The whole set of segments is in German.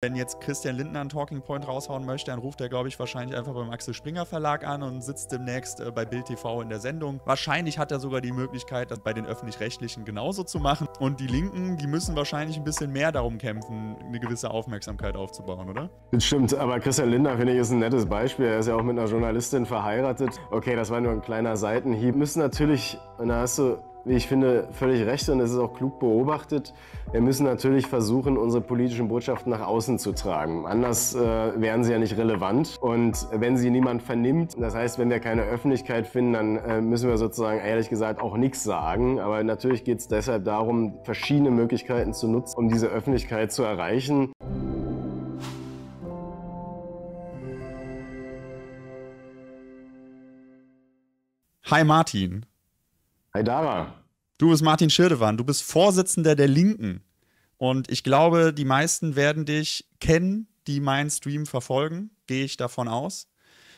Wenn jetzt Christian Lindner einen Talking Point raushauen möchte, dann ruft er, glaube ich, wahrscheinlich einfach beim Axel Springer Verlag an und sitzt demnächst äh, bei Bild TV in der Sendung. Wahrscheinlich hat er sogar die Möglichkeit, das bei den Öffentlich-Rechtlichen genauso zu machen. Und die Linken, die müssen wahrscheinlich ein bisschen mehr darum kämpfen, eine gewisse Aufmerksamkeit aufzubauen, oder? Das stimmt, aber Christian Lindner, finde ich, ist ein nettes Beispiel. Er ist ja auch mit einer Journalistin verheiratet. Okay, das war nur ein kleiner Seitenhieb. Müssen natürlich, und da hast du wie ich finde, völlig recht und es ist auch klug beobachtet. Wir müssen natürlich versuchen, unsere politischen Botschaften nach außen zu tragen. Anders äh, wären sie ja nicht relevant. Und wenn sie niemand vernimmt, das heißt, wenn wir keine Öffentlichkeit finden, dann äh, müssen wir sozusagen ehrlich gesagt auch nichts sagen. Aber natürlich geht es deshalb darum, verschiedene Möglichkeiten zu nutzen, um diese Öffentlichkeit zu erreichen. Hi Martin. Hi Dara. Du bist Martin Schirdewan, du bist Vorsitzender der Linken. Und ich glaube, die meisten werden dich kennen, die meinen Stream verfolgen, gehe ich davon aus.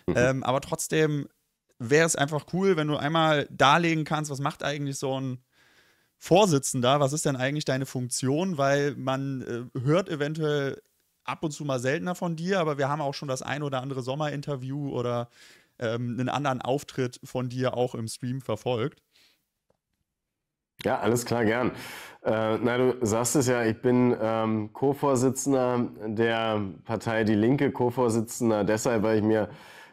Mhm. Ähm, aber trotzdem wäre es einfach cool, wenn du einmal darlegen kannst, was macht eigentlich so ein Vorsitzender, was ist denn eigentlich deine Funktion, weil man äh, hört eventuell ab und zu mal seltener von dir, aber wir haben auch schon das ein oder andere Sommerinterview oder ähm, einen anderen Auftritt von dir auch im Stream verfolgt. Ja, alles klar, gern. Äh, na, du sagst es ja, ich bin ähm, Co-Vorsitzender der Partei Die Linke, Co-Vorsitzender deshalb, weil ich mir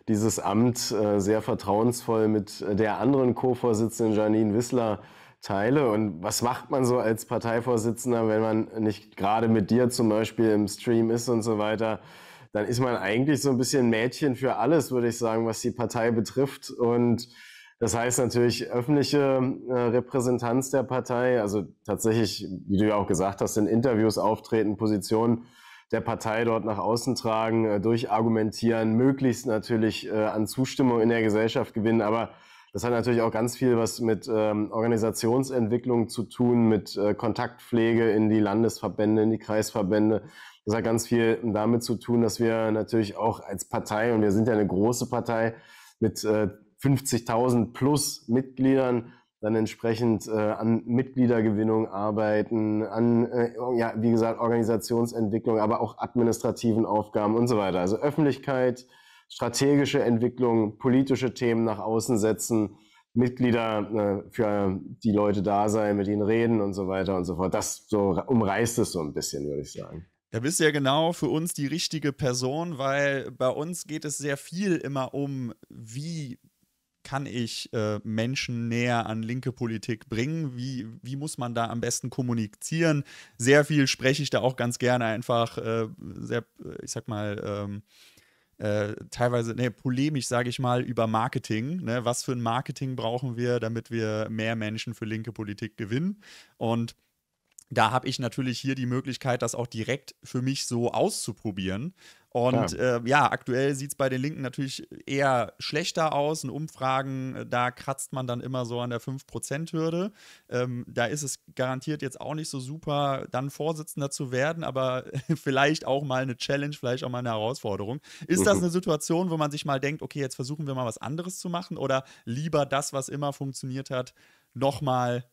dieses Amt äh, sehr vertrauensvoll mit der anderen Co-Vorsitzenden Janine Wissler teile. Und was macht man so als Parteivorsitzender, wenn man nicht gerade mit dir zum Beispiel im Stream ist und so weiter? Dann ist man eigentlich so ein bisschen Mädchen für alles, würde ich sagen, was die Partei betrifft. Und das heißt natürlich öffentliche äh, Repräsentanz der Partei, also tatsächlich, wie du ja auch gesagt hast, in Interviews auftreten, Positionen der Partei dort nach außen tragen, äh, durchargumentieren, möglichst natürlich äh, an Zustimmung in der Gesellschaft gewinnen. Aber das hat natürlich auch ganz viel was mit ähm, Organisationsentwicklung zu tun, mit äh, Kontaktpflege in die Landesverbände, in die Kreisverbände. Das hat ganz viel damit zu tun, dass wir natürlich auch als Partei, und wir sind ja eine große Partei, mit äh, 50.000 plus Mitgliedern dann entsprechend äh, an Mitgliedergewinnung arbeiten, an, äh, ja, wie gesagt, Organisationsentwicklung, aber auch administrativen Aufgaben und so weiter. Also Öffentlichkeit, strategische Entwicklung, politische Themen nach außen setzen, Mitglieder äh, für die Leute da sein, mit ihnen reden und so weiter und so fort. Das so umreißt es so ein bisschen, würde ich sagen. Da bist du ja genau für uns die richtige Person, weil bei uns geht es sehr viel immer um, wie kann ich äh, Menschen näher an linke Politik bringen? Wie, wie muss man da am besten kommunizieren? Sehr viel spreche ich da auch ganz gerne einfach, äh, sehr, ich sag mal, ähm, äh, teilweise nee, polemisch, sage ich mal, über Marketing. Ne? Was für ein Marketing brauchen wir, damit wir mehr Menschen für linke Politik gewinnen? Und da habe ich natürlich hier die Möglichkeit, das auch direkt für mich so auszuprobieren. Und ja, äh, ja aktuell sieht es bei den Linken natürlich eher schlechter aus. In Umfragen, äh, da kratzt man dann immer so an der 5%-Hürde. Ähm, da ist es garantiert jetzt auch nicht so super, dann Vorsitzender zu werden, aber vielleicht auch mal eine Challenge, vielleicht auch mal eine Herausforderung. Ist mhm. das eine Situation, wo man sich mal denkt, okay, jetzt versuchen wir mal was anderes zu machen oder lieber das, was immer funktioniert hat, nochmal mal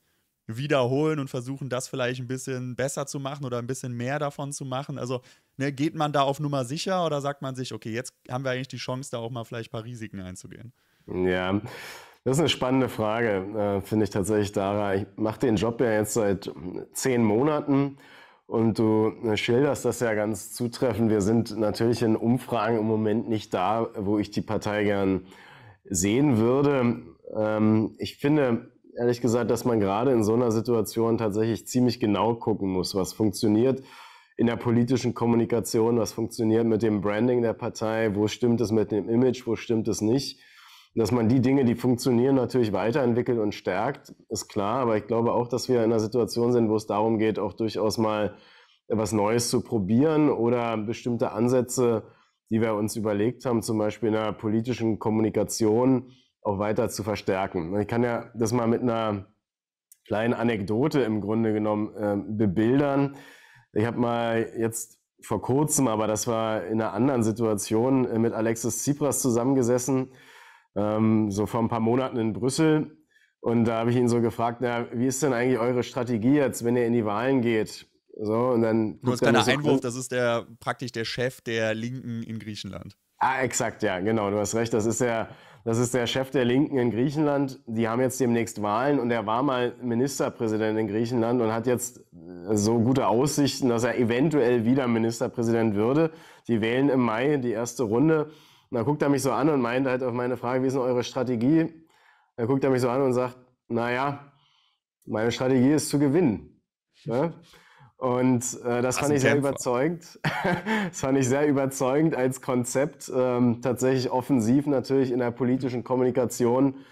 wiederholen und versuchen, das vielleicht ein bisschen besser zu machen oder ein bisschen mehr davon zu machen. Also ne, geht man da auf Nummer sicher oder sagt man sich, okay, jetzt haben wir eigentlich die Chance, da auch mal vielleicht ein paar Risiken einzugehen? Ja, das ist eine spannende Frage, äh, finde ich tatsächlich, Dara. Ich mache den Job ja jetzt seit zehn Monaten. Und du äh, schilderst das ja ganz zutreffend. Wir sind natürlich in Umfragen im Moment nicht da, wo ich die Partei gern sehen würde. Ähm, ich finde, ehrlich gesagt, dass man gerade in so einer Situation tatsächlich ziemlich genau gucken muss, was funktioniert in der politischen Kommunikation, was funktioniert mit dem Branding der Partei, wo stimmt es mit dem Image, wo stimmt es nicht. Dass man die Dinge, die funktionieren, natürlich weiterentwickelt und stärkt, ist klar. Aber ich glaube auch, dass wir in einer Situation sind, wo es darum geht, auch durchaus mal etwas Neues zu probieren oder bestimmte Ansätze, die wir uns überlegt haben, zum Beispiel in der politischen Kommunikation, auch weiter zu verstärken. Ich kann ja das mal mit einer kleinen Anekdote im Grunde genommen äh, bebildern. Ich habe mal jetzt vor kurzem, aber das war in einer anderen Situation, äh, mit Alexis Tsipras zusammengesessen, ähm, so vor ein paar Monaten in Brüssel. Und da habe ich ihn so gefragt, na, wie ist denn eigentlich eure Strategie jetzt, wenn ihr in die Wahlen geht? So, und dann. Nur ein kleiner so Einwurf, das ist der praktisch der Chef der Linken in Griechenland. Ah, exakt, ja, genau, du hast recht. Das ist der, das ist der Chef der Linken in Griechenland. Die haben jetzt demnächst Wahlen und er war mal Ministerpräsident in Griechenland und hat jetzt äh, so gute Aussichten, dass er eventuell wieder Ministerpräsident würde. Die wählen im Mai die erste Runde. Und dann guckt er mich so an und meint halt auf meine Frage, wie ist denn eure Strategie? Dann guckt er mich so an und sagt, naja, meine Strategie ist zu gewinnen. Ja? Ne? Und äh, das fand ich sehr überzeugend. das fand ich sehr überzeugend als Konzept, ähm, tatsächlich offensiv natürlich in der politischen Kommunikation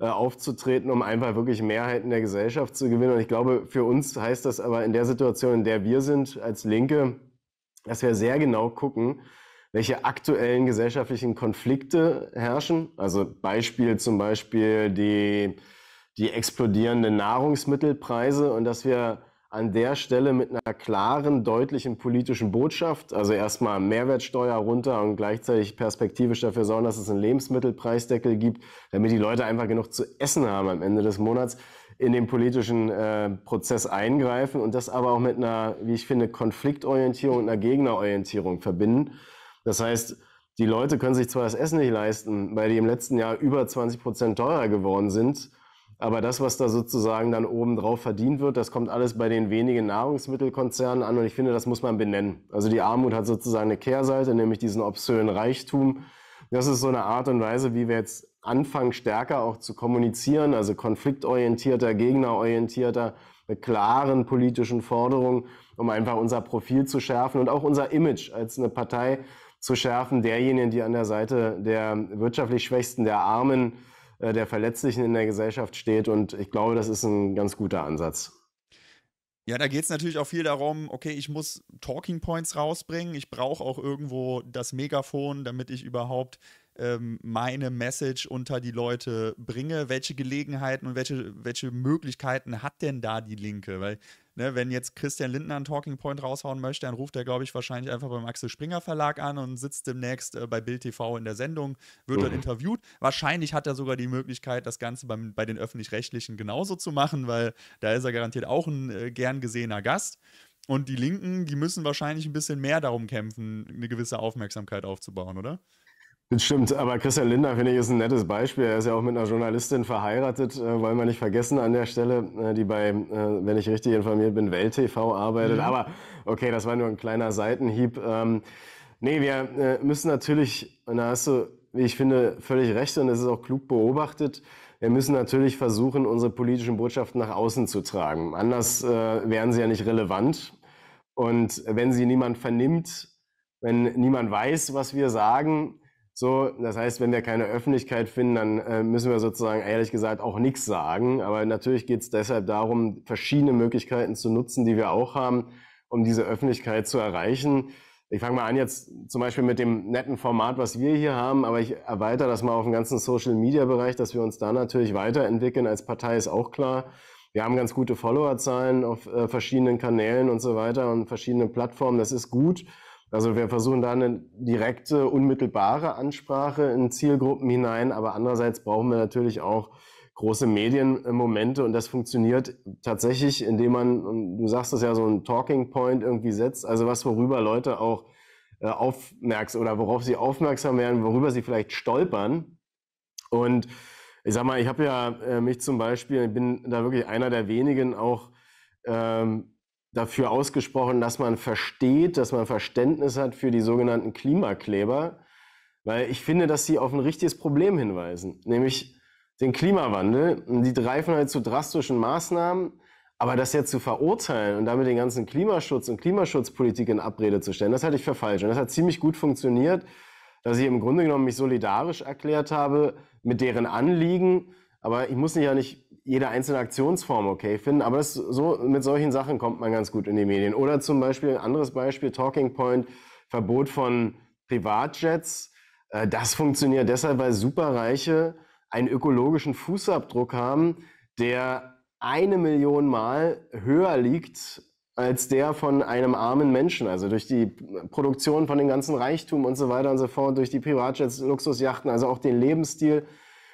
äh, aufzutreten, um einfach wirklich Mehrheiten der Gesellschaft zu gewinnen. Und ich glaube, für uns heißt das aber in der Situation, in der wir sind als Linke, dass wir sehr genau gucken, welche aktuellen gesellschaftlichen Konflikte herrschen. Also Beispiel zum Beispiel die, die explodierenden Nahrungsmittelpreise und dass wir an der Stelle mit einer klaren, deutlichen politischen Botschaft, also erstmal Mehrwertsteuer runter und gleichzeitig perspektivisch dafür sorgen, dass es einen Lebensmittelpreisdeckel gibt, damit die Leute einfach genug zu essen haben am Ende des Monats, in den politischen äh, Prozess eingreifen und das aber auch mit einer, wie ich finde, Konfliktorientierung und einer Gegnerorientierung verbinden. Das heißt, die Leute können sich zwar das Essen nicht leisten, weil die im letzten Jahr über 20 Prozent teurer geworden sind, aber das, was da sozusagen dann oben drauf verdient wird, das kommt alles bei den wenigen Nahrungsmittelkonzernen an und ich finde, das muss man benennen. Also die Armut hat sozusagen eine Kehrseite, nämlich diesen obszönen Reichtum. Das ist so eine Art und Weise, wie wir jetzt anfangen, stärker auch zu kommunizieren, also konfliktorientierter, gegnerorientierter, mit klaren politischen Forderungen, um einfach unser Profil zu schärfen und auch unser Image als eine Partei zu schärfen, derjenigen, die an der Seite der wirtschaftlich Schwächsten, der Armen, äh, der Verletzlichen in der Gesellschaft steht. Und ich glaube, das ist ein ganz guter Ansatz. Ja, da geht es natürlich auch viel darum, okay, ich muss Talking Points rausbringen, ich brauche auch irgendwo das Megafon, damit ich überhaupt ähm, meine Message unter die Leute bringe. Welche Gelegenheiten und welche, welche Möglichkeiten hat denn da die Linke? Weil Ne, wenn jetzt Christian Lindner einen Talking Point raushauen möchte, dann ruft er, glaube ich, wahrscheinlich einfach beim Axel Springer Verlag an und sitzt demnächst äh, bei Bild TV in der Sendung, wird mhm. dort interviewt. Wahrscheinlich hat er sogar die Möglichkeit, das Ganze beim, bei den Öffentlich-Rechtlichen genauso zu machen, weil da ist er garantiert auch ein äh, gern gesehener Gast. Und die Linken, die müssen wahrscheinlich ein bisschen mehr darum kämpfen, eine gewisse Aufmerksamkeit aufzubauen, oder? Das stimmt, aber Christian Lindner, finde ich, ist ein nettes Beispiel. Er ist ja auch mit einer Journalistin verheiratet, äh, wollen wir nicht vergessen an der Stelle, äh, die bei, äh, wenn ich richtig informiert bin, Welt TV arbeitet. Mhm. Aber okay, das war nur ein kleiner Seitenhieb. Ähm, nee, wir äh, müssen natürlich, und da hast du, wie ich finde, völlig recht und es ist auch klug beobachtet, wir müssen natürlich versuchen, unsere politischen Botschaften nach außen zu tragen. Anders äh, wären sie ja nicht relevant. Und wenn sie niemand vernimmt, wenn niemand weiß, was wir sagen, so, das heißt, wenn wir keine Öffentlichkeit finden, dann äh, müssen wir sozusagen ehrlich gesagt auch nichts sagen. Aber natürlich geht es deshalb darum, verschiedene Möglichkeiten zu nutzen, die wir auch haben, um diese Öffentlichkeit zu erreichen. Ich fange mal an jetzt zum Beispiel mit dem netten Format, was wir hier haben, aber ich erweitere das mal auf den ganzen Social-Media-Bereich, dass wir uns da natürlich weiterentwickeln. Als Partei ist auch klar. Wir haben ganz gute Followerzahlen auf äh, verschiedenen Kanälen und so weiter und verschiedenen Plattformen. Das ist gut. Also wir versuchen da eine direkte, unmittelbare Ansprache in Zielgruppen hinein, aber andererseits brauchen wir natürlich auch große Medienmomente und das funktioniert tatsächlich, indem man, du sagst es ja, so ein Talking Point irgendwie setzt, also was, worüber Leute auch äh, aufmerksam oder worauf sie aufmerksam werden, worüber sie vielleicht stolpern. Und ich sag mal, ich habe ja äh, mich zum Beispiel, ich bin da wirklich einer der wenigen auch, ähm, dafür ausgesprochen, dass man versteht, dass man Verständnis hat für die sogenannten Klimakleber, weil ich finde, dass sie auf ein richtiges Problem hinweisen, nämlich den Klimawandel. die greifen halt zu drastischen Maßnahmen, aber das jetzt zu verurteilen und damit den ganzen Klimaschutz und Klimaschutzpolitik in Abrede zu stellen, das halte ich für falsch. Und das hat ziemlich gut funktioniert, dass ich im Grunde genommen mich solidarisch erklärt habe mit deren Anliegen aber ich muss ja nicht jede einzelne Aktionsform okay finden, aber das, so, mit solchen Sachen kommt man ganz gut in die Medien. Oder zum Beispiel ein anderes Beispiel, Talking Point, Verbot von Privatjets. Äh, das funktioniert deshalb, weil Superreiche einen ökologischen Fußabdruck haben, der eine Million Mal höher liegt als der von einem armen Menschen. Also durch die Produktion von dem ganzen Reichtum und so weiter und so fort, durch die Privatjets, Luxusjachten, also auch den Lebensstil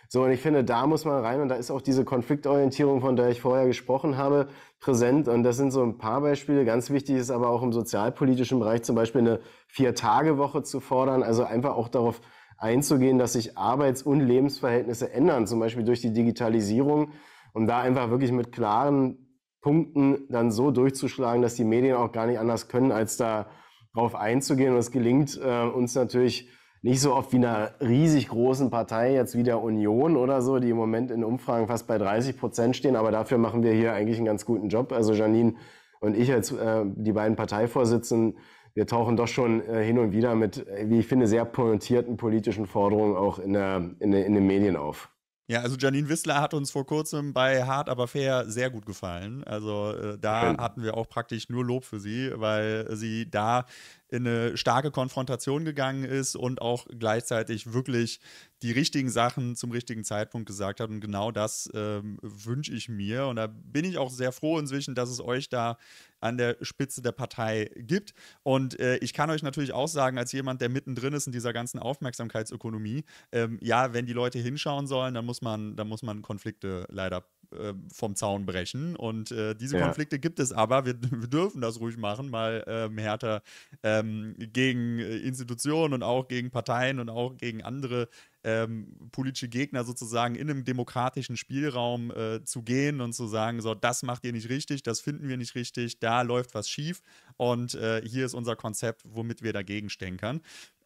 so, und ich finde, da muss man rein und da ist auch diese Konfliktorientierung, von der ich vorher gesprochen habe, präsent. Und das sind so ein paar Beispiele. Ganz wichtig ist aber auch im sozialpolitischen Bereich zum Beispiel eine Vier-Tage-Woche zu fordern, also einfach auch darauf einzugehen, dass sich Arbeits- und Lebensverhältnisse ändern, zum Beispiel durch die Digitalisierung, um da einfach wirklich mit klaren Punkten dann so durchzuschlagen, dass die Medien auch gar nicht anders können, als da drauf einzugehen. Und es gelingt äh, uns natürlich nicht so oft wie einer riesig großen Partei, jetzt wie der Union oder so, die im Moment in Umfragen fast bei 30 Prozent stehen. Aber dafür machen wir hier eigentlich einen ganz guten Job. Also Janine und ich als äh, die beiden Parteivorsitzenden, wir tauchen doch schon äh, hin und wieder mit, wie ich finde, sehr pointierten politischen Forderungen auch in, der, in, der, in den Medien auf. Ja, also Janine Wissler hat uns vor kurzem bei Hart aber fair sehr gut gefallen. Also äh, da hatten wir auch praktisch nur Lob für sie, weil sie da in eine starke Konfrontation gegangen ist und auch gleichzeitig wirklich die richtigen Sachen zum richtigen Zeitpunkt gesagt hat. Und genau das ähm, wünsche ich mir. Und da bin ich auch sehr froh inzwischen, dass es euch da an der Spitze der Partei gibt. Und äh, ich kann euch natürlich auch sagen, als jemand, der mittendrin ist in dieser ganzen Aufmerksamkeitsökonomie, ähm, ja, wenn die Leute hinschauen sollen, dann muss man, dann muss man Konflikte leider ähm, vom Zaun brechen. Und äh, diese ja. Konflikte gibt es aber. Wir, wir, dürfen das ruhig machen, mal ähm, härter äh, ähm, gegen äh, Institutionen und auch gegen Parteien und auch gegen andere ähm, politische Gegner sozusagen in einem demokratischen Spielraum äh, zu gehen und zu sagen, so, das macht ihr nicht richtig, das finden wir nicht richtig, da läuft was schief und äh, hier ist unser Konzept, womit wir dagegen stänkern.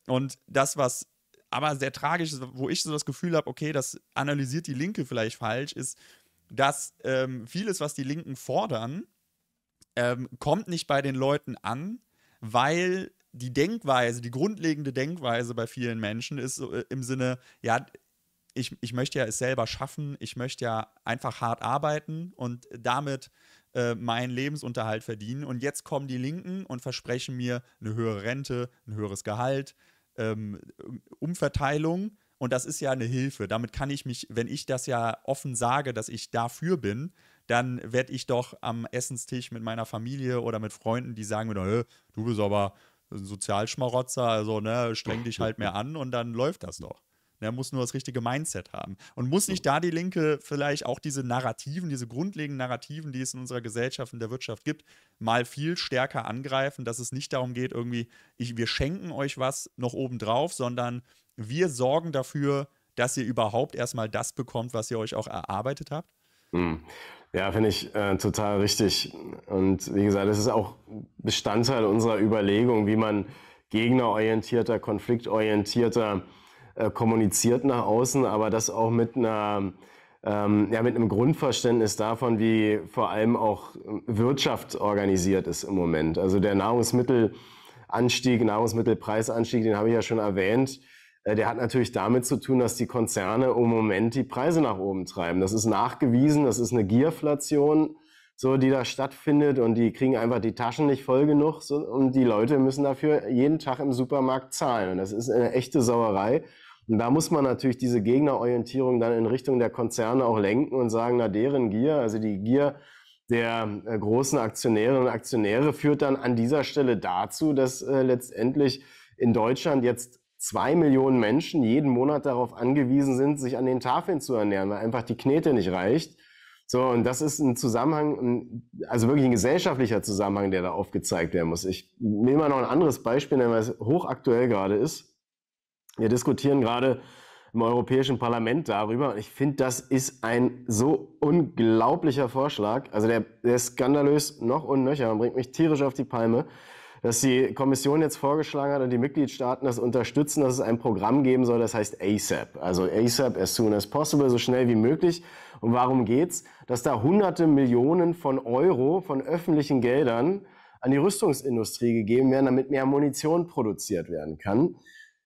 Und das, was aber sehr tragisch ist, wo ich so das Gefühl habe, okay, das analysiert die Linke vielleicht falsch, ist, dass ähm, vieles, was die Linken fordern, ähm, kommt nicht bei den Leuten an, weil die Denkweise, die grundlegende Denkweise bei vielen Menschen ist so äh, im Sinne, ja, ich, ich möchte ja es selber schaffen, ich möchte ja einfach hart arbeiten und damit äh, meinen Lebensunterhalt verdienen. Und jetzt kommen die Linken und versprechen mir eine höhere Rente, ein höheres Gehalt, ähm, Umverteilung. Und das ist ja eine Hilfe. Damit kann ich mich, wenn ich das ja offen sage, dass ich dafür bin, dann werde ich doch am Essenstisch mit meiner Familie oder mit Freunden, die sagen mir, du bist aber ein Sozialschmarotzer, also ne, streng dich halt mehr an und dann läuft das doch. Er ne, muss nur das richtige Mindset haben. Und muss nicht da die Linke vielleicht auch diese Narrativen, diese grundlegenden Narrativen, die es in unserer Gesellschaft und der Wirtschaft gibt, mal viel stärker angreifen, dass es nicht darum geht, irgendwie, ich, wir schenken euch was noch obendrauf, sondern wir sorgen dafür, dass ihr überhaupt erstmal das bekommt, was ihr euch auch erarbeitet habt? Mhm. Ja, finde ich äh, total richtig. Und wie gesagt, es ist auch Bestandteil unserer Überlegung, wie man gegnerorientierter, konfliktorientierter äh, kommuniziert nach außen, aber das auch mit einer ähm, ja, mit einem Grundverständnis davon, wie vor allem auch Wirtschaft organisiert ist im Moment. Also der Nahrungsmittelanstieg, Nahrungsmittelpreisanstieg, den habe ich ja schon erwähnt äh, der hat natürlich damit zu tun, dass die Konzerne im Moment die Preise nach oben treiben. Das ist nachgewiesen, das ist eine Gierflation, so die da stattfindet und die kriegen einfach die Taschen nicht voll genug so, und die Leute müssen dafür jeden Tag im Supermarkt zahlen. Und das ist eine echte Sauerei. Und da muss man natürlich diese Gegnerorientierung dann in Richtung der Konzerne auch lenken und sagen, na deren Gier, also die Gier der äh, großen Aktionäre und Aktionäre führt dann an dieser Stelle dazu, dass äh, letztendlich in Deutschland jetzt zwei Millionen Menschen jeden Monat darauf angewiesen sind, sich an den Tafeln zu ernähren, weil einfach die Knete nicht reicht. So, und das ist ein Zusammenhang, also wirklich ein gesellschaftlicher Zusammenhang, der da aufgezeigt werden muss. Ich nehme mal noch ein anderes Beispiel, weil es hochaktuell gerade ist. Wir diskutieren gerade im Europäischen Parlament darüber. Ich finde, das ist ein so unglaublicher Vorschlag. Also der, der ist skandalös noch unnöcher und bringt mich tierisch auf die Palme dass die Kommission jetzt vorgeschlagen hat und die Mitgliedstaaten das unterstützen, dass es ein Programm geben soll, das heißt ASAP. Also ASAP as soon as possible, so schnell wie möglich. Und warum geht's? Dass da hunderte Millionen von Euro von öffentlichen Geldern an die Rüstungsindustrie gegeben werden, damit mehr Munition produziert werden kann.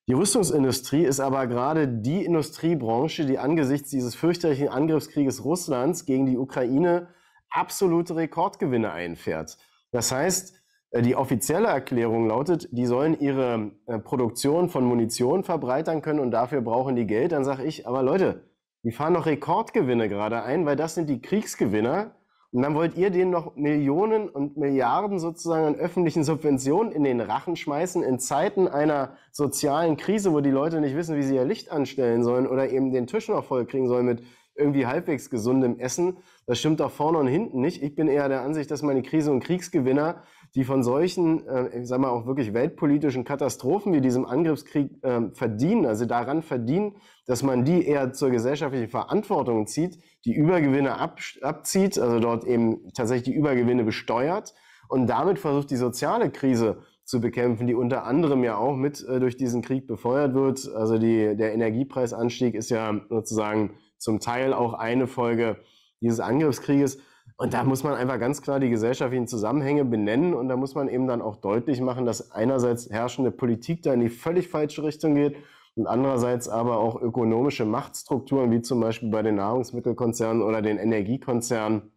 Die Rüstungsindustrie ist aber gerade die Industriebranche, die angesichts dieses fürchterlichen Angriffskrieges Russlands gegen die Ukraine absolute Rekordgewinne einfährt. Das heißt, äh, die offizielle Erklärung lautet, die sollen ihre äh, Produktion von Munition verbreitern können und dafür brauchen die Geld. Dann sage ich, aber Leute, die fahren noch Rekordgewinne gerade ein, weil das sind die Kriegsgewinner. Und dann wollt ihr denen noch Millionen und Milliarden sozusagen an öffentlichen Subventionen in den Rachen schmeißen in Zeiten einer sozialen Krise, wo die Leute nicht wissen, wie sie ihr Licht anstellen sollen oder eben den Tisch noch voll kriegen sollen mit irgendwie halbwegs gesundem Essen. Das stimmt doch vorne und hinten nicht. Ich bin eher der Ansicht, dass man die Krise und Kriegsgewinner die von solchen, äh, ich sag mal auch wirklich weltpolitischen Katastrophen wie diesem Angriffskrieg äh, verdienen, also daran verdienen, dass man die eher zur gesellschaftlichen Verantwortung zieht, die Übergewinne ab, abzieht, also dort eben tatsächlich die Übergewinne besteuert und damit versucht die soziale Krise zu bekämpfen, die unter anderem ja auch mit äh, durch diesen Krieg befeuert wird. Also die, der Energiepreisanstieg ist ja sozusagen zum Teil auch eine Folge dieses Angriffskrieges. Und da muss man einfach ganz klar die gesellschaftlichen Zusammenhänge benennen und da muss man eben dann auch deutlich machen, dass einerseits herrschende Politik da in die völlig falsche Richtung geht und andererseits aber auch ökonomische Machtstrukturen, wie zum Beispiel bei den Nahrungsmittelkonzernen oder den Energiekonzernen,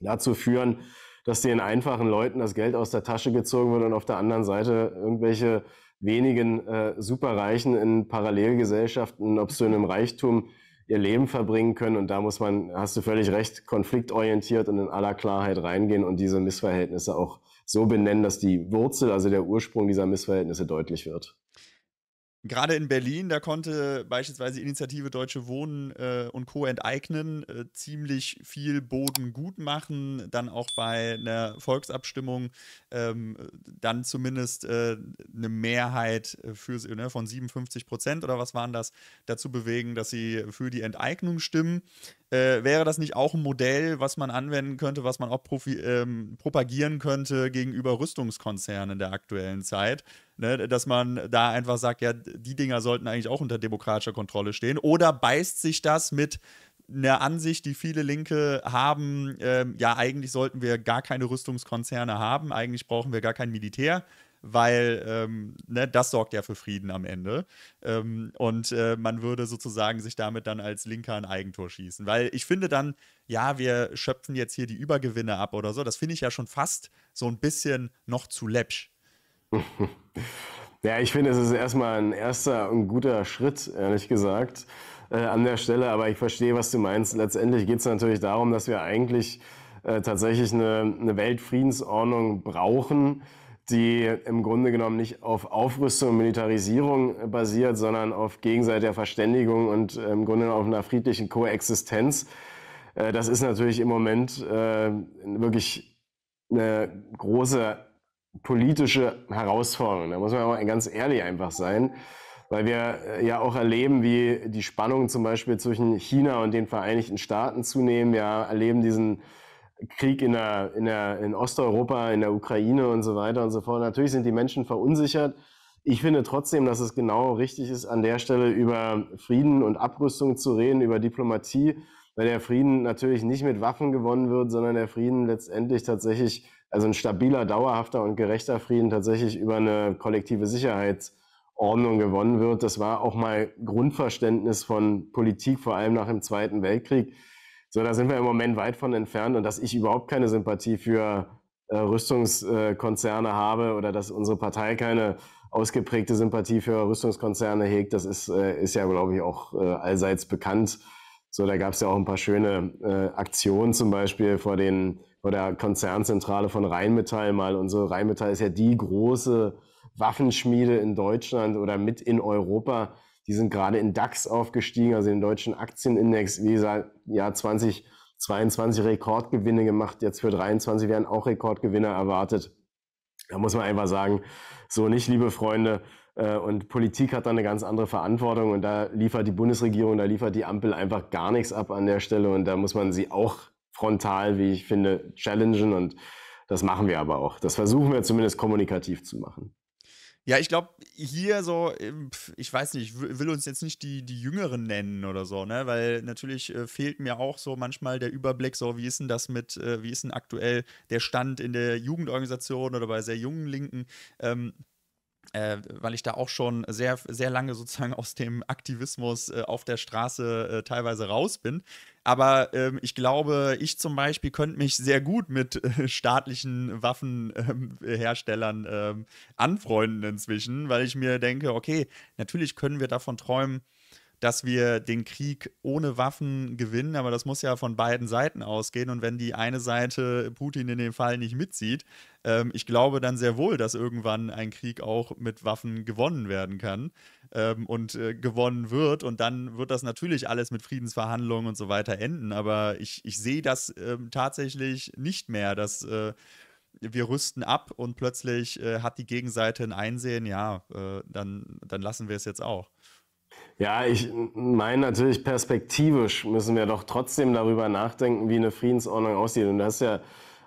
dazu führen, dass den einfachen Leuten das Geld aus der Tasche gezogen wird und auf der anderen Seite irgendwelche wenigen äh, Superreichen in Parallelgesellschaften, ob es so in einem Reichtum ihr Leben verbringen können. Und da muss man, hast du völlig recht, konfliktorientiert und in aller Klarheit reingehen und diese Missverhältnisse auch so benennen, dass die Wurzel, also der Ursprung dieser Missverhältnisse deutlich wird. Gerade in Berlin, da konnte beispielsweise Initiative Deutsche Wohnen äh, und Co. enteignen, äh, ziemlich viel Boden gut machen, dann auch bei einer Volksabstimmung ähm, dann zumindest äh, eine Mehrheit äh, für, ne, von 57 Prozent oder was waren das, dazu bewegen, dass sie für die Enteignung stimmen. Äh, wäre das nicht auch ein Modell, was man anwenden könnte, was man auch ähm, propagieren könnte gegenüber Rüstungskonzernen der aktuellen Zeit? ne, dass man da einfach sagt, ja, die Dinger sollten eigentlich auch unter demokratischer Kontrolle stehen. Oder beißt sich das mit einer Ansicht, die viele Linke haben, ähm, ja, eigentlich sollten wir gar keine Rüstungskonzerne haben, eigentlich brauchen wir gar kein Militär weil ähm, ne, das sorgt ja für Frieden am Ende. Ähm, und äh, man würde sozusagen sich damit dann als Linker ein Eigentor schießen. Weil ich finde dann, ja, wir schöpfen jetzt hier die Übergewinne ab oder so, das finde ich ja schon fast so ein bisschen noch zu läppsch. Ja, ich finde, es ist erstmal ein erster und guter Schritt, ehrlich gesagt, äh, an der Stelle. Aber ich verstehe, was du meinst. Letztendlich geht es natürlich darum, dass wir eigentlich äh, tatsächlich eine, eine Weltfriedensordnung brauchen, die im Grunde genommen nicht auf Aufrüstung und Militarisierung basiert, sondern auf gegenseitiger Verständigung und äh, im Grunde genommen auf einer friedlichen Koexistenz. Äh, das ist natürlich im Moment äh, wirklich eine große politische Herausforderung. Da muss man auch ganz ehrlich einfach sein, weil wir äh, ja auch erleben, wie die Spannungen zum Beispiel zwischen China und den Vereinigten Staaten zunehmen. Wir erleben diesen Krieg in, der, in, der, in Osteuropa, in der Ukraine und so weiter und so fort. Natürlich sind die Menschen verunsichert. Ich finde trotzdem, dass es genau richtig ist, an der Stelle über Frieden und Abrüstung zu reden, über Diplomatie, weil der Frieden natürlich nicht mit Waffen gewonnen wird, sondern der Frieden letztendlich tatsächlich also ein stabiler, dauerhafter und gerechter Frieden tatsächlich über eine kollektive Sicherheitsordnung gewonnen wird. Das war auch mal Grundverständnis von Politik, vor allem nach dem Zweiten Weltkrieg. So, da sind wir im Moment weit von entfernt und dass ich überhaupt keine Sympathie für äh, Rüstungskonzerne habe oder dass unsere Partei keine ausgeprägte Sympathie für Rüstungskonzerne hegt, das ist, äh, ist ja, glaube ich, auch äh, allseits bekannt. So, da gab es ja auch ein paar schöne äh, Aktionen zum Beispiel vor den oder Konzernzentrale von Rheinmetall mal und so. Rheinmetall ist ja die große Waffenschmiede in Deutschland oder mit in Europa. Die sind gerade in DAX aufgestiegen, also den deutschen Aktienindex, wie gesagt, Jahr 2022 Rekordgewinne gemacht. Jetzt für 23 werden auch Rekordgewinne erwartet. Da muss man einfach sagen, so nicht, liebe Freunde. Äh, und Politik hat da eine ganz andere Verantwortung und da liefert die Bundesregierung, da liefert die Ampel einfach gar nichts ab an der Stelle und da muss man sie auch frontal, wie ich finde, challengen und das machen wir aber auch. Das versuchen wir zumindest kommunikativ zu machen. Ja, ich glaube, hier so, ähm, ich weiß nicht, ich will uns jetzt nicht die, die Jüngeren nennen oder so, ne? Weil natürlich äh, fehlt mir auch so manchmal der Überblick, so, wie ist denn das mit, äh, wie ist denn aktuell der Stand in der Jugendorganisation oder bei sehr jungen Linken? Ähm, äh, weil ich da auch schon sehr, sehr lange sozusagen aus dem Aktivismus äh, auf der Straße äh, teilweise raus bin. Aber ähm, ich glaube, ich zum Beispiel könnte mich sehr gut mit äh, staatlichen Waffenherstellern ähm, ähm, anfreunden inzwischen, weil ich mir denke, okay, natürlich können wir davon träumen, dass wir den Krieg ohne Waffen gewinnen, aber das muss ja von beiden Seiten ausgehen. Und wenn die eine Seite Putin in dem Fall nicht mitzieht, ähm, ich glaube dann sehr wohl, dass irgendwann ein Krieg auch mit Waffen gewonnen werden kann ähm, und äh, gewonnen wird. Und dann wird das natürlich alles mit Friedensverhandlungen und so weiter enden. Aber ich, ich sehe das ähm, tatsächlich nicht mehr, dass. Äh, wir rüsten ab und plötzlich äh, hat die Gegenseite ein Einsehen, ja, äh, dann, dann lassen wir es jetzt auch. Ja, ich meine natürlich perspektivisch müssen wir doch trotzdem darüber nachdenken, wie eine Friedensordnung aussieht. Und du hast ja,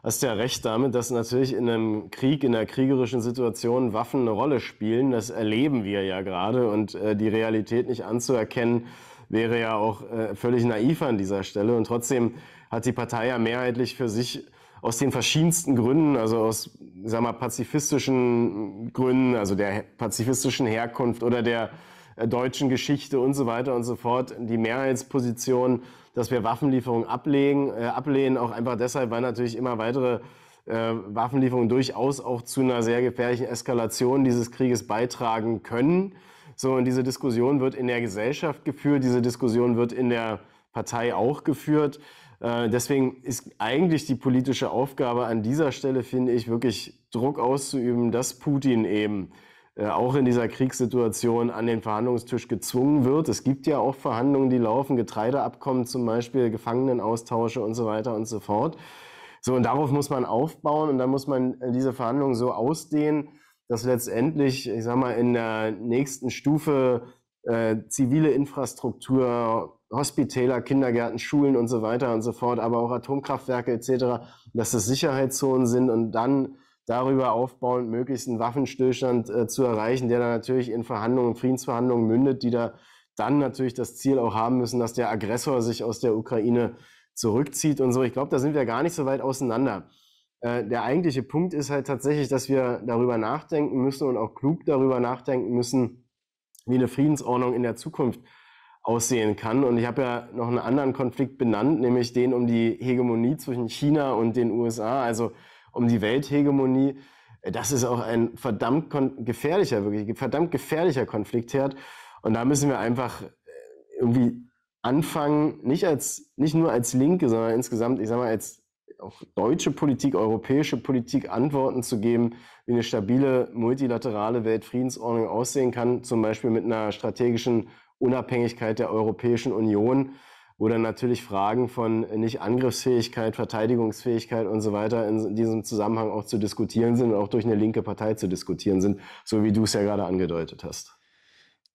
hast ja recht damit, dass natürlich in einem Krieg, in einer kriegerischen Situation Waffen eine Rolle spielen. Das erleben wir ja gerade. Und äh, die Realität nicht anzuerkennen, wäre ja auch äh, völlig naiv an dieser Stelle. Und trotzdem hat die Partei ja mehrheitlich für sich aus den verschiedensten Gründen, also aus, sag mal, pazifistischen Gründen, also der pazifistischen Herkunft oder der äh, deutschen Geschichte und so weiter und so fort die Mehrheitsposition, dass wir Waffenlieferungen ablegen, äh, ablehnen, auch einfach deshalb, weil natürlich immer weitere äh, Waffenlieferungen durchaus auch zu einer sehr gefährlichen Eskalation dieses Krieges beitragen können. So, und diese Diskussion wird in der Gesellschaft geführt, diese Diskussion wird in der Partei auch geführt. Äh, deswegen ist eigentlich die politische Aufgabe an dieser Stelle, finde ich, wirklich Druck auszuüben, dass Putin eben äh, auch in dieser Kriegssituation an den Verhandlungstisch gezwungen wird. Es gibt ja auch Verhandlungen, die laufen, Getreideabkommen zum Beispiel, Gefangenenaustausche und so weiter und so fort. So, und darauf muss man aufbauen und dann muss man äh, diese Verhandlungen so ausdehnen, dass letztendlich, ich sag mal, in der nächsten Stufe äh, zivile Infrastruktur, Hospitäler, Kindergärten, Schulen und so weiter und so fort, aber auch Atomkraftwerke etc., dass das Sicherheitszonen sind und dann darüber aufbauend möglichst einen Waffenstillstand äh, zu erreichen, der dann natürlich in Verhandlungen, Friedensverhandlungen mündet, die da dann natürlich das Ziel auch haben müssen, dass der Aggressor sich aus der Ukraine zurückzieht und so. Ich glaube, da sind wir gar nicht so weit auseinander. Äh, der eigentliche Punkt ist halt tatsächlich, dass wir darüber nachdenken müssen und auch klug darüber nachdenken müssen, wie eine Friedensordnung in der Zukunft aussehen kann. Und ich habe ja noch einen anderen Konflikt benannt, nämlich den um die Hegemonie zwischen China und den USA. Also um die Welthegemonie. Das ist auch ein verdammt gefährlicher, wirklich verdammt gefährlicher Konfliktherd. Und da müssen wir einfach äh, irgendwie anfangen, nicht als, nicht nur als Linke, sondern insgesamt, ich sag mal, als auch deutsche Politik, europäische Politik Antworten zu geben, wie eine stabile multilaterale Weltfriedensordnung aussehen kann, zum Beispiel mit einer strategischen Unabhängigkeit der Europäischen Union oder natürlich Fragen von nicht Angriffsfähigkeit, Verteidigungsfähigkeit und so weiter in diesem Zusammenhang auch zu diskutieren sind und auch durch eine linke Partei zu diskutieren sind, so wie du es ja gerade angedeutet hast.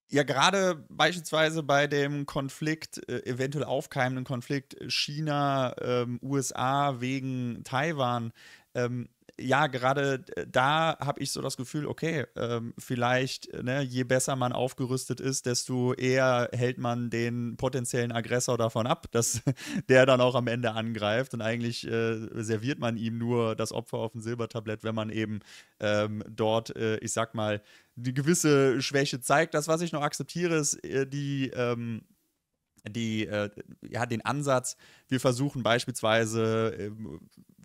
Ja, gerade beispielsweise bei dem Konflikt, äh, eventuell aufkeimenden Konflikt China-USA ähm, wegen Taiwan, ähm, ja, gerade äh, da habe ich so das Gefühl, okay, ähm, vielleicht, äh, ne, je besser man aufgerüstet ist, desto eher hält man den potenziellen Aggressor davon ab, dass der dann auch am Ende angreift. Und eigentlich äh, serviert man ihm nur das Opfer auf dem Silbertablett, wenn man eben ähm, dort, äh, ich sag mal, eine gewisse Schwäche zeigt. Das, was ich noch akzeptiere, ist äh, die. Ähm, die, äh, ja, den Ansatz, wir versuchen beispielsweise, äh,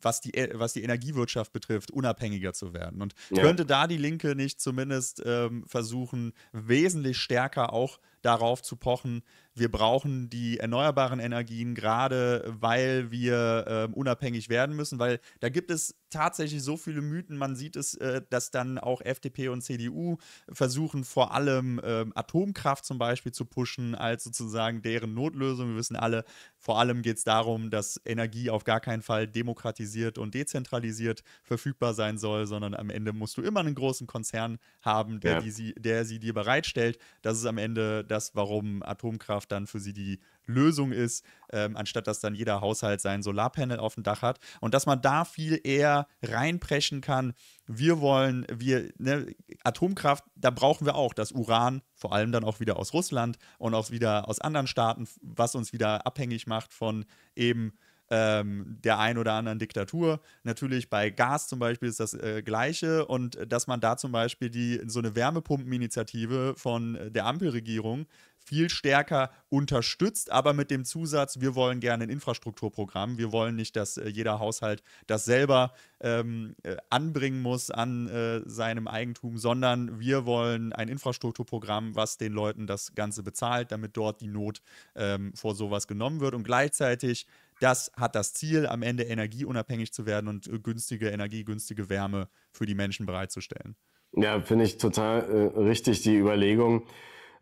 was, die, äh, was die Energiewirtschaft betrifft, unabhängiger zu werden. Und ja. könnte da die Linke nicht zumindest ähm, versuchen, wesentlich stärker auch darauf zu pochen, wir brauchen die erneuerbaren Energien, gerade weil wir äh, unabhängig werden müssen, weil da gibt es tatsächlich so viele Mythen. Man sieht es, äh, dass dann auch FDP und CDU versuchen, vor allem äh, Atomkraft zum Beispiel zu pushen, als sozusagen deren Notlösung. Wir wissen alle, vor allem geht es darum, dass Energie auf gar keinen Fall demokratisiert und dezentralisiert verfügbar sein soll, sondern am Ende musst du immer einen großen Konzern haben, der, ja. die, der sie dir bereitstellt. Das ist am Ende das, warum Atomkraft dann für sie die Lösung ist, ähm, anstatt dass dann jeder Haushalt sein Solarpanel auf dem Dach hat. Und dass man da viel eher reinpreschen kann. Wir wollen, wir, ne, Atomkraft, da brauchen wir auch das Uran, vor allem dann auch wieder aus Russland und auch wieder aus anderen Staaten, was uns wieder abhängig macht von eben ähm, der ein oder anderen Diktatur. Natürlich bei Gas zum Beispiel ist das äh, Gleiche und äh, dass man da zum Beispiel die, so eine Wärmepumpeninitiative von äh, der Ampelregierung viel stärker unterstützt, aber mit dem Zusatz, wir wollen gerne ein Infrastrukturprogramm. Wir wollen nicht, dass äh, jeder Haushalt das selber ähm, anbringen muss an äh, seinem Eigentum, sondern wir wollen ein Infrastrukturprogramm, was den Leuten das Ganze bezahlt, damit dort die Not ähm, vor sowas genommen wird. Und gleichzeitig das hat das Ziel, am Ende energieunabhängig zu werden und äh, günstige Energie, günstige Wärme für die Menschen bereitzustellen. Ja, finde ich total äh, richtig die Überlegung.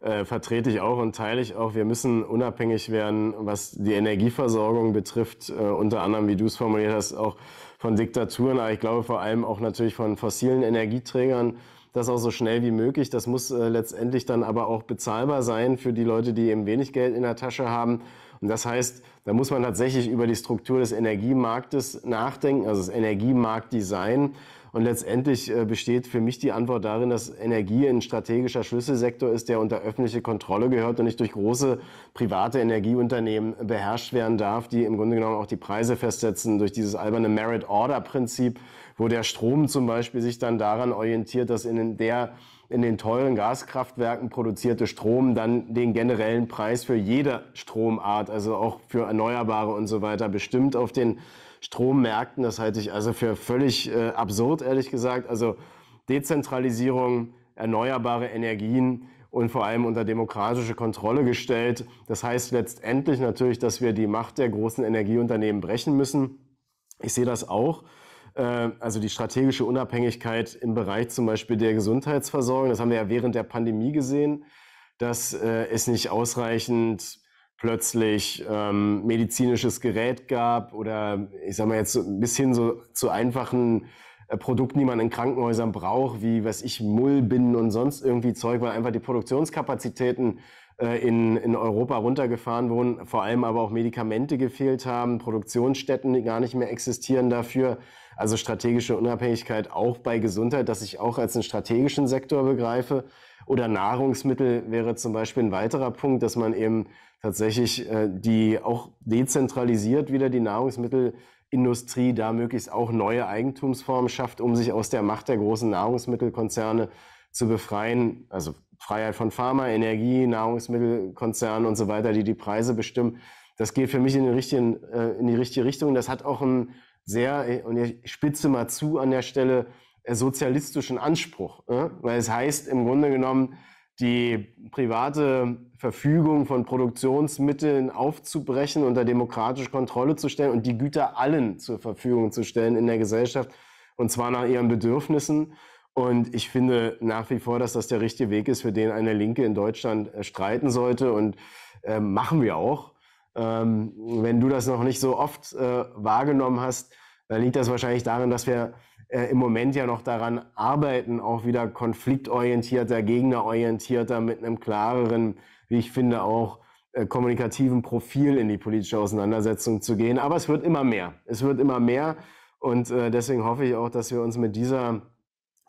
Äh, vertrete ich auch und teile ich auch. Wir müssen unabhängig werden, was die Energieversorgung betrifft, äh, unter anderem, wie du es formuliert hast, auch von Diktaturen, aber ich glaube vor allem auch natürlich von fossilen Energieträgern das auch so schnell wie möglich. Das muss äh, letztendlich dann aber auch bezahlbar sein für die Leute, die eben wenig Geld in der Tasche haben. Und das heißt, da muss man tatsächlich über die Struktur des Energiemarktes nachdenken, also das Energiemarktdesign. Und letztendlich äh, besteht für mich die Antwort darin, dass Energie ein strategischer Schlüsselsektor ist, der unter öffentliche Kontrolle gehört und nicht durch große private Energieunternehmen beherrscht werden darf, die im Grunde genommen auch die Preise festsetzen durch dieses alberne Merit-Order-Prinzip wo der Strom zum Beispiel sich dann daran orientiert, dass in der in den teuren Gaskraftwerken produzierte Strom dann den generellen Preis für jede Stromart, also auch für Erneuerbare und so weiter, bestimmt auf den Strommärkten. Das halte ich also für völlig äh, absurd, ehrlich gesagt. Also Dezentralisierung, erneuerbare Energien und vor allem unter demokratische Kontrolle gestellt. Das heißt letztendlich natürlich, dass wir die Macht der großen Energieunternehmen brechen müssen. Ich sehe das auch. Äh, also die strategische Unabhängigkeit im Bereich zum Beispiel der Gesundheitsversorgung. Das haben wir ja während der Pandemie gesehen, dass äh, es nicht ausreichend plötzlich ähm, medizinisches Gerät gab oder ich sage mal jetzt ein bisschen so zu einfachen äh, Produkten, die man in Krankenhäusern braucht, wie was ich Mullbinden und sonst irgendwie Zeug, weil einfach die Produktionskapazitäten äh, in, in Europa runtergefahren wurden, vor allem aber auch Medikamente gefehlt haben, Produktionsstätten die gar nicht mehr existieren dafür. Also strategische Unabhängigkeit auch bei Gesundheit, dass ich auch als einen strategischen Sektor begreife. Oder Nahrungsmittel wäre zum Beispiel ein weiterer Punkt, dass man eben tatsächlich äh, die auch dezentralisiert wieder die Nahrungsmittelindustrie da möglichst auch neue Eigentumsformen schafft, um sich aus der Macht der großen Nahrungsmittelkonzerne zu befreien. Also Freiheit von Pharma, Energie, Nahrungsmittelkonzernen und so weiter, die die Preise bestimmen. Das geht für mich in die, richtigen, äh, in die richtige Richtung. Das hat auch einen sehr, äh, und ich spitze mal zu an der Stelle, äh, sozialistischen Anspruch. Äh? Weil es heißt im Grunde genommen, die private Verfügung von Produktionsmitteln aufzubrechen, unter demokratische Kontrolle zu stellen und die Güter allen zur Verfügung zu stellen in der Gesellschaft, und zwar nach ihren Bedürfnissen. Und ich finde nach wie vor, dass das der richtige Weg ist, für den eine Linke in Deutschland streiten sollte. Und äh, machen wir auch. Ähm, wenn du das noch nicht so oft äh, wahrgenommen hast, dann liegt das wahrscheinlich daran, dass wir äh, im Moment ja noch daran arbeiten, auch wieder konfliktorientierter, gegnerorientierter, mit einem klareren, wie ich finde, auch äh, kommunikativen Profil in die politische Auseinandersetzung zu gehen. Aber es wird immer mehr. Es wird immer mehr. Und äh, deswegen hoffe ich auch, dass wir uns mit dieser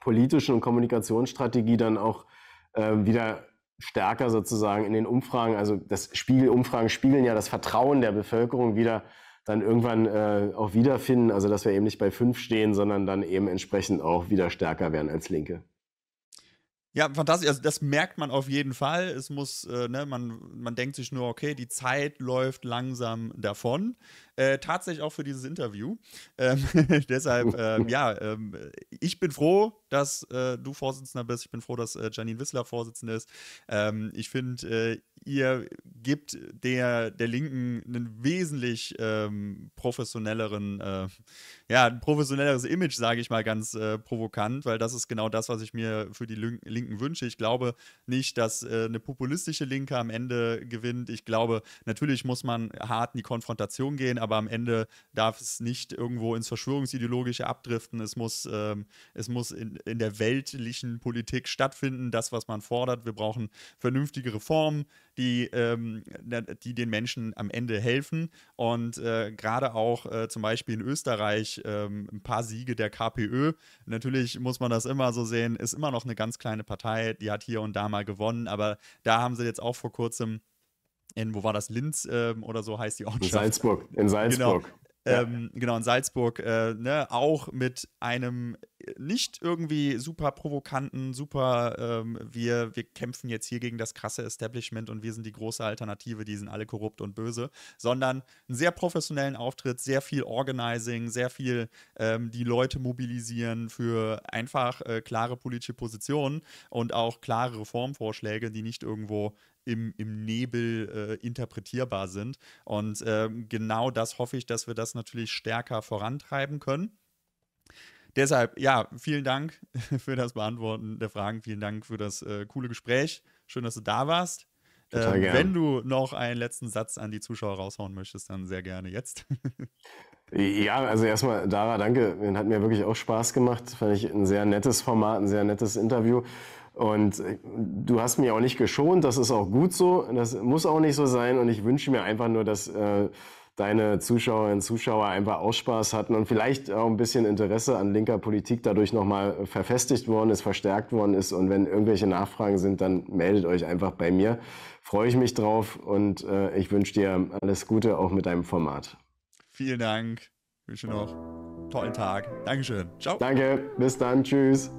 politischen und Kommunikationsstrategie dann auch äh, wieder stärker sozusagen in den Umfragen, also das Spiegel, Umfragen spiegeln ja das Vertrauen der Bevölkerung wieder dann irgendwann äh, auch wiederfinden. Also dass wir eben nicht bei fünf stehen, sondern dann eben entsprechend auch wieder stärker werden als Linke. Ja, fantastisch. Also das merkt man auf jeden Fall. Es muss, äh, ne, man, man denkt sich nur, okay, die Zeit läuft langsam davon äh, tatsächlich auch für dieses Interview. Ähm, deshalb, ähm, ja, ähm, ich bin froh, dass äh, du Vorsitzender bist. Ich bin froh, dass äh, Janine Wissler Vorsitzende ist. Ähm, ich finde, äh, ihr gibt der, der Linken einen wesentlich ähm, professionelleren, äh, ja, ein professionelleres Image, sage ich mal ganz äh, provokant, weil das ist genau das, was ich mir für die Lin Linken wünsche. Ich glaube nicht, dass eine populistische Linke am Ende gewinnt. Ich glaube, natürlich muss man hart in die Konfrontation gehen, aber aber am Ende darf es nicht irgendwo ins Verschwörungsideologische abdriften. Es muss, ähm, es muss in, in der weltlichen Politik stattfinden, das, was man fordert. Wir brauchen vernünftige Reformen, die, ähm, die den Menschen am Ende helfen. Und äh, gerade auch äh, zum Beispiel in Österreich ähm, ein paar Siege der KPÖ. Natürlich muss man das immer so sehen, ist immer noch eine ganz kleine Partei, die hat hier und da mal gewonnen, aber da haben sie jetzt auch vor kurzem in, wo war das, Linz ähm, oder so heißt die Ortschaft. In Salzburg, in genau. Salzburg. Genau. Ja. genau, in Salzburg, äh, ne, auch mit einem äh, nicht irgendwie super provokanten, super, ähm, wir, wir kämpfen jetzt hier gegen das krasse Establishment und wir sind die große Alternative, die sind alle korrupt und böse, sondern einen sehr professionellen Auftritt, sehr viel Organizing, sehr viel ähm, die Leute mobilisieren für einfach äh, klare politische Positionen und auch klare Reformvorschläge, die nicht irgendwo im, im Nebel äh, interpretierbar sind. Und ähm, genau das hoffe ich, dass wir das natürlich stärker vorantreiben können. Deshalb, ja, vielen Dank für das Beantworten der Fragen. Vielen Dank für das äh, coole Gespräch. Schön, dass du da warst. Ähm, wenn du noch einen letzten Satz an die Zuschauer raushauen möchtest, dann sehr gerne jetzt. ja, also erstmal, Dara, danke. Hat mir wirklich auch Spaß gemacht. Fand ich ein sehr nettes Format, ein sehr nettes Interview. Und äh, du hast mich auch nicht geschont, das ist auch gut so, das muss auch nicht so sein. Und ich wünsche mir einfach nur, dass äh, deine Zuschauerinnen und Zuschauer einfach auch Spaß hatten und vielleicht auch ein bisschen Interesse an linker Politik dadurch nochmal verfestigt worden ist, verstärkt worden ist. Und wenn irgendwelche Nachfragen sind, dann meldet euch einfach bei mir. Freue ich mich drauf und äh, ich wünsche dir alles Gute auch mit deinem Format. Vielen Dank. Ich wünsche noch einen tollen Tag. Dankeschön. Ciao. Danke. Bis dann. Tschüss.